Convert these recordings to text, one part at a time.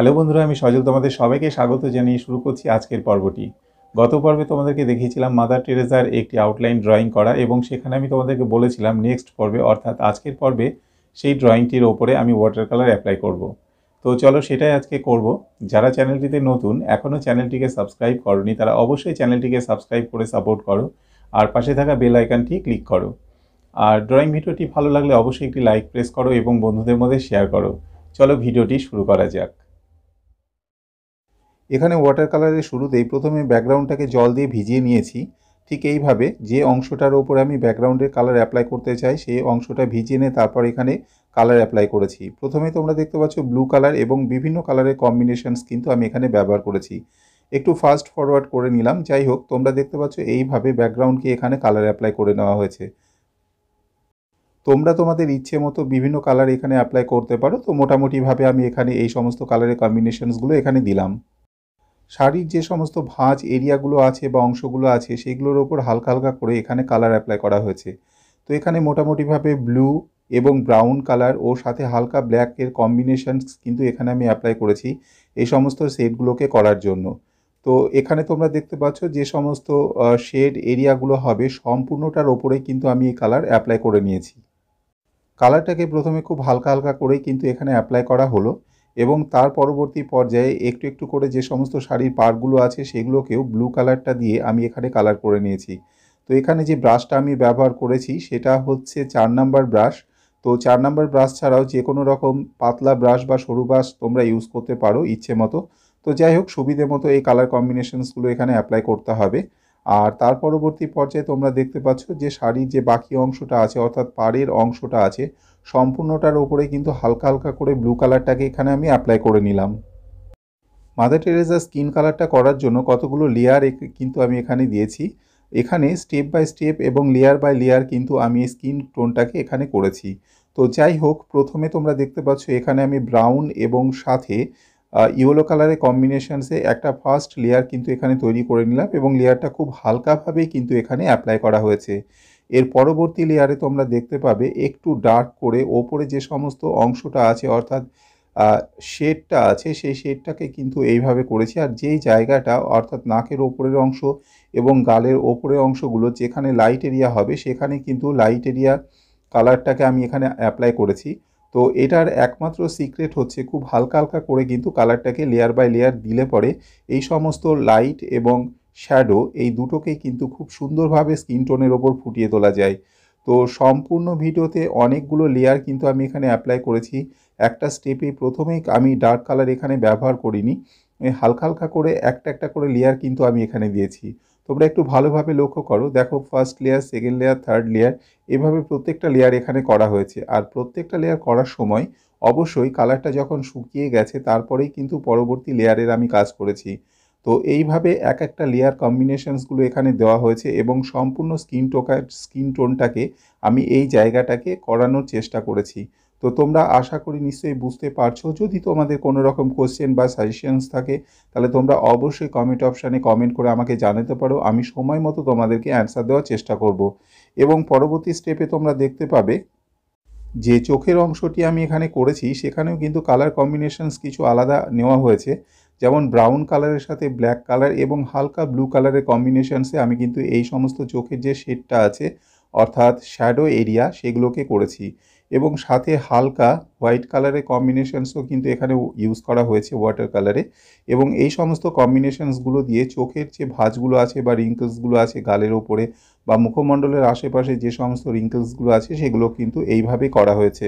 Hello বন্ধুরা আমি সজল তোমাদের সবাইকে স্বাগত জানিয়ে শুরু করছি আজকের পর্বটি গত পর্বে তোমাদেরকে দেখিয়েছিলাম মাদার টেরেজার একটি আউটলাইন ড্রয়িং করা এবং সেখানে আমি তোমাদেরকে বলেছিলাম নেক্সট পর্বে অর্থাৎ আজকের পর্বে সেই ড্রয়িংটির ওপরে আমি ওয়াটার কালার অ্যাপ্লাই করব। তো চলো সেটাই আজকে করব যারা চ্যানেলটিতে নতুন এখনও চ্যানেলটিকে সাবস্ক্রাইব করনি তারা অবশ্যই চ্যানেলটিকে সাবস্ক্রাইব করে সাপোর্ট করো আর পাশে থাকা বেল আইকানটি ক্লিক করো আর ড্রয়িং ভিডিওটি ভালো লাগলে অবশ্যই একটি লাইক প্রেস করো এবং বন্ধুদের মধ্যে শেয়ার করো চলো ভিডিওটি শুরু করা যাক এখানে ওয়াটার কালারের শুরুতেই প্রথমে ব্যাকগ্রাউন্ডটাকে জল দিয়ে ভিজিয়ে নিয়েছি ঠিক এইভাবে যে অংশটার ওপরে আমি ব্যাকগ্রাউন্ডের কালার অ্যাপ্লাই করতে চাই সেই অংশটা ভিজিয়ে নিয়ে তারপর এখানে কালার অ্যাপ্লাই করেছি প্রথমে তোমরা দেখতে পাচ্ছ ব্লু কালার এবং বিভিন্ন কালারের কম্বিনেশনস কিন্তু আমি এখানে ব্যবহার করেছি একটু ফাস্ট ফরওয়ার্ড করে নিলাম যাই হোক তোমরা দেখতে পাচ্ছ এইভাবে ব্যাকগ্রাউন্ডকে এখানে কালার অ্যাপ্লাই করে নেওয়া হয়েছে তোমরা তোমাদের ইচ্ছে মতো বিভিন্ন কালার এখানে অ্যাপ্লাই করতে পারো তো মোটামুটিভাবে আমি এখানে এই সমস্ত কালারের কম্বিনেশনসগুলো এখানে দিলাম শাড়ির যে সমস্ত ভাঁজ এরিয়াগুলো আছে বা অংশগুলো আছে সেগুলোর ওপর হালকা হালকা করে এখানে কালার অ্যাপ্লাই করা হয়েছে তো এখানে মোটামুটিভাবে ব্লু এবং ব্রাউন কালার ও সাথে হালকা ব্ল্যাকের কম্বিনেশন কিন্তু এখানে আমি অ্যাপ্লাই করেছি এই সমস্ত শেডগুলোকে করার জন্য তো এখানে তোমরা দেখতে পাচ্ছ যে সমস্ত শেড এরিয়াগুলো হবে সম্পূর্ণটার ওপরে কিন্তু আমি এই কালার অ্যাপ্লাই করে নিয়েছি কালারটাকে প্রথমে খুব হালকা হালকা করেই কিন্তু এখানে অ্যাপ্লাই করা হলো এবং তার পরবর্তী পর্যায়ে একটু একটু করে যে সমস্ত শাড়ির পারগুলো আছে সেগুলোকেও ব্লু কালারটা দিয়ে আমি এখানে কালার করে নিয়েছি তো এখানে যে ব্রাশটা আমি ব্যবহার করেছি সেটা হচ্ছে চার নাম্বার ব্রাশ তো চার নাম্বার ব্রাশ ছাড়াও যে কোনো রকম পাতলা ব্রাশ বা সরু ব্রাশ তোমরা ইউজ করতে পারো ইচ্ছে মতো তো যাই হোক সুবিধে মতো এই কালার কম্বিনেশনসগুলো এখানে অ্যাপ্লাই করতে হবে আর তার পরবর্তী পর্যায়ে তোমরা দেখতে পাচ্ছ যে শাড়ির যে বাকি অংশটা আছে অর্থাৎ পাড়ের অংশটা আছে সম্পূর্ণটার ওপরে কিন্তু হালকা হালকা করে ব্লু কালারটাকে এখানে আমি অ্যাপ্লাই করে নিলাম মাদার টেরেজার স্কিন কালারটা করার জন্য কতগুলো লেয়ার কিন্তু আমি এখানে দিয়েছি এখানে স্টেপ বাই স্টেপ এবং লেয়ার বাই লেয়ার কিন্তু আমি স্কিন টোনটাকে এখানে করেছি তো যাই হোক প্রথমে তোমরা দেখতে পাচ্ছ এখানে আমি ব্রাউন এবং সাথে ইয়েলো কালারের কম্বিনেশানসে একটা ফার্স্ট লেয়ার কিন্তু এখানে তৈরি করে নিলাম এবং লেয়ারটা খুব হালকাভাবেই কিন্তু এখানে অ্যাপ্লাই করা হয়েছে এর পরবর্তী লেয়ারে তোমরা দেখতে পাবে একটু ডার্ক করে ওপরে যে সমস্ত অংশটা আছে অর্থাৎ শেডটা আছে সেই শেডটাকে কিন্তু এইভাবে করেছি আর যেই জায়গাটা অর্থাৎ নাকের ওপরের অংশ এবং গালের ওপরের অংশগুলো যেখানে লাইট এরিয়া হবে সেখানে কিন্তু লাইট এরিয়া কালারটাকে আমি এখানে অ্যাপ্লাই করেছি তো এটার একমাত্র সিক্রেট হচ্ছে খুব হালকা হালকা করে কিন্তু কালারটাকে লেয়ার বাই লেয়ার দিলে পরে এই সমস্ত লাইট এবং শ্যাডো এই দুটোকে কিন্তু খুব সুন্দরভাবে স্কিন টোনের ওপর ফুটিয়ে তোলা যায় তো সম্পূর্ণ ভিডিওতে অনেকগুলো লেয়ার কিন্তু আমি এখানে অ্যাপ্লাই করেছি একটা স্টেপে প্রথমে আমি ডার্ক কালার এখানে ব্যবহার করিনি হালকা হালকা করে একটা একটা করে লেয়ার কিন্তু আমি এখানে দিয়েছি তোমরা একটু ভালোভাবে লক্ষ্য করো দেখো first layer second layer third layer এভাবে প্রত্যেকটা লেয়ার এখানে করা হয়েছে আর প্রত্যেকটা লেয়ার করার সময় অবশ্যই কালারটা যখন শুকিয়ে গেছে তারপরেই কিন্তু পরবর্তী লেয়ারের আমি কাজ করেছি তো এইভাবে এক একটা লেয়ার কম্বিনেশনসগুলো এখানে দেওয়া হয়েছে এবং সম্পূর্ণ স্কিন টোকার স্কিন টোনটাকে আমি এই জায়গাটাকে করানোর চেষ্টা করেছি তো তোমরা আশা করি নিশ্চয়ই বুঝতে পারছো যদি তোমাদের কোনো রকম কোয়েশ্চেন বা সাজেশনস থাকে তাহলে তোমরা অবশ্যই কমেন্ট অপশানে কমেন্ট করে আমাকে জানাতে পারো আমি সময় মতো তোমাদেরকে অ্যান্সার দেওয়ার চেষ্টা করব এবং পরবর্তী স্টেপে তোমরা দেখতে পাবে যে চোখের অংশটি আমি এখানে করেছি সেখানেও কিন্তু কালার কম্বিনেশনস কিছু আলাদা নেওয়া হয়েছে যেমন ব্রাউন কালারের সাথে ব্ল্যাক কালার এবং হালকা ব্লু কালারের কম্বিনেশনসে আমি কিন্তু এই সমস্ত চোখের যে শেডটা আছে অর্থাৎ শ্যাডো এরিয়া সেগুলোকে করেছি এবং সাথে হালকা হোয়াইট কালারের কম্বিনেশনসও কিন্তু এখানে ইউজ করা হয়েছে ওয়াটার কালারে এবং এই সমস্ত কম্বিনেশনসগুলো দিয়ে চোখের যে ভাঁজগুলো আছে বা রিঙ্কেলসগুলো আছে গালের ওপরে বা মুখমণ্ডলের আশেপাশে যে সমস্ত রিঙ্কেলসগুলো আছে সেগুলো কিন্তু এইভাবে করা হয়েছে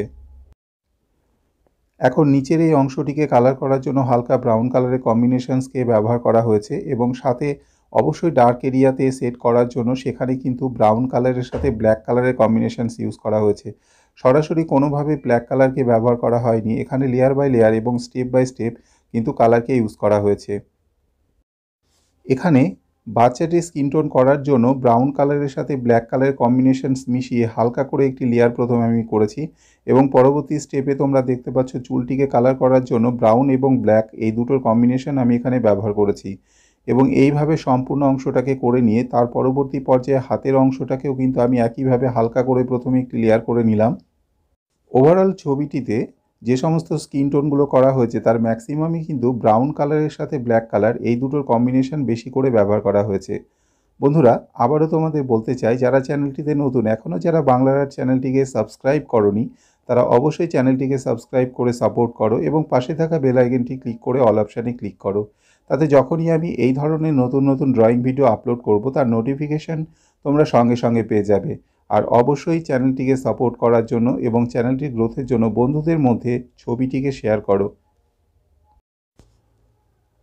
এখন নিচের এই অংশটিকে কালার করার জন্য হালকা ব্রাউন কালারের কম্বিনেশনসকে ব্যবহার করা হয়েছে এবং সাথে অবশ্যই ডার্ক এরিয়াতে সেট করার জন্য সেখানে কিন্তু ব্রাউন কালারের সাথে ব্ল্যাক কালারের কম্বিনেশনস ইউজ করা হয়েছে সরাসরি কোনোভাবে ব্ল্যাক কালারকে ব্যবহার করা হয়নি এখানে লেয়ার বাই লেয়ার এবং স্টেপ বাই স্টেপ কিন্তু কালারকে ইউজ করা হয়েছে এখানে বাচ্চাটি স্কিন টোন করার জন্য ব্রাউন কালারের সাথে ব্ল্যাক কালারের কম্বিনেশনস মিশিয়ে হালকা করে একটি লেয়ার প্রথমে আমি করেছি এবং পরবর্তী স্টেপে তোমরা দেখতে পাচ্ছ চুলটিকে কালার করার জন্য ব্রাউন এবং ব্ল্যাক এই দুটোর কম্বিনেশন আমি এখানে ব্যবহার করেছি এবং এইভাবে সম্পূর্ণ অংশটাকে করে নিয়ে তার পরবর্তী পর্যায়ে হাতের অংশটাকেও কিন্তু আমি একইভাবে হালকা করে প্রথমে একটি লেয়ার করে নিলাম ওভারঅল ছবিটিতে যে সমস্ত স্কিন টোনগুলো করা হয়েছে তার ম্যাক্সিমামই কিন্তু ব্রাউন কালারের সাথে ব্ল্যাক কালার এই দুটোর কম্বিনেশন বেশি করে ব্যবহার করা হয়েছে বন্ধুরা আবারও তোমাদের বলতে চাই যারা চ্যানেলটিতে নতুন এখনও যারা বাংলার আর্ট চ্যানেলটিকে সাবস্ক্রাইব করনি তারা অবশ্যই চ্যানেলটিকে সাবস্ক্রাইব করে সাপোর্ট করো এবং পাশে থাকা বেল আইকনটি ক্লিক করে অল অপশানে ক্লিক করো তাতে যখনই আমি এই ধরনের নতুন নতুন ড্রয়িং ভিডিও আপলোড করব তার নোটিফিকেশান তোমরা সঙ্গে সঙ্গে পেয়ে যাবে আর অবশ্যই চ্যানেলটিকে সাপোর্ট করার জন্য এবং চ্যানেলটির গ্রোথের জন্য বন্ধুদের মধ্যে ছবিটিকে শেয়ার করো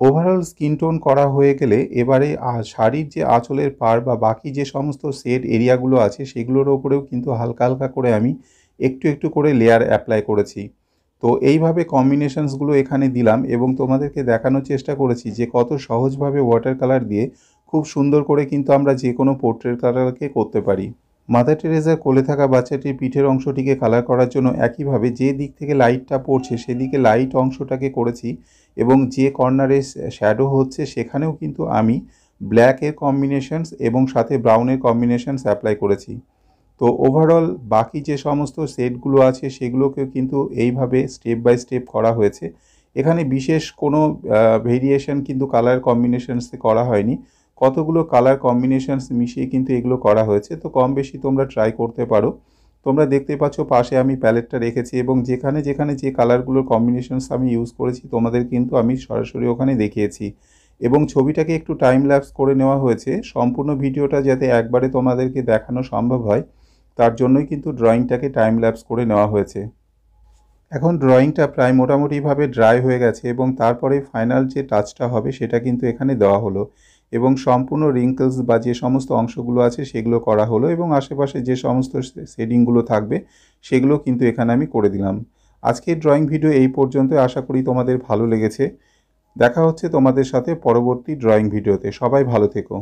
ওভারঅল স্কিন টোন করা হয়ে গেলে এবারে শাড়ির যে আঁচলের পার বা বাকি যে সমস্ত সেট এরিয়াগুলো আছে সেগুলোর ওপরেও কিন্তু হালকা হালকা করে আমি একটু একটু করে লেয়ার অ্যাপ্লাই করেছি তো এইভাবে কম্বিনেশনসগুলো এখানে দিলাম এবং তোমাদেরকে দেখানোর চেষ্টা করেছি যে কত সহজভাবে ওয়াটার কালার দিয়ে খুব সুন্দর করে কিন্তু আমরা যে কোনো পোর্ট্রেট কালারকে করতে পারি মাদার টেরেজার কোলে থাকা বাচ্চাটির পিঠের অংশটিকে কালার করার জন্য একইভাবে যে দিক থেকে লাইটটা পড়ছে সেদিকে লাইট অংশটাকে করেছি এবং যে কর্নারে শ্যাডো হচ্ছে সেখানেও কিন্তু আমি ব্ল্যাকের কম্বিনেশনস এবং সাথে ব্রাউনের কম্বিনেশনস অ্যাপ্লাই করেছি তো ওভারঅল বাকি যে সমস্ত সেটগুলো আছে সেগুলোকেও কিন্তু এইভাবে স্টেপ বাই স্টেপ করা হয়েছে এখানে বিশেষ কোনো ভেরিয়েশন কিন্তু কালার কম্বিনেশনসে করা হয়নি কতগুলো কালার কম্বিনেশনস মিশিয়ে কিন্তু এগুলো করা হয়েছে তো কম বেশি তোমরা ট্রাই করতে পারো তোমরা দেখতে পাচ্ছ পাশে আমি প্যালেটটা রেখেছি এবং যেখানে যেখানে যে কালারগুলোর কম্বিনেশনস আমি ইউজ করেছি তোমাদের কিন্তু আমি সরাসরি ওখানে দেখিয়েছি এবং ছবিটাকে একটু টাইম ল্যাপস করে নেওয়া হয়েছে সম্পূর্ণ ভিডিওটা যাতে একবারে তোমাদেরকে দেখানো সম্ভব হয় তার জন্যই কিন্তু ড্রয়িংটাকে টাইম ল্যাপস করে নেওয়া হয়েছে এখন ড্রয়িংটা প্রায় মোটামুটিভাবে ড্রাই হয়ে গেছে এবং তারপরে ফাইনাল যে টাচটা হবে সেটা কিন্তু এখানে দেওয়া হলো এবং সম্পূর্ণ রিঙ্কেলস বা যে সমস্ত অংশগুলো আছে সেগুলো করা হলো এবং আশেপাশে যে সমস্ত শেডিংগুলো থাকবে সেগুলো কিন্তু এখানে আমি করে দিলাম আজকের ড্রয়িং ভিডিও এই পর্যন্ত আশা করি তোমাদের ভালো লেগেছে দেখা হচ্ছে তোমাদের সাথে পরবর্তী ড্রয়িং ভিডিওতে সবাই ভালো থেকো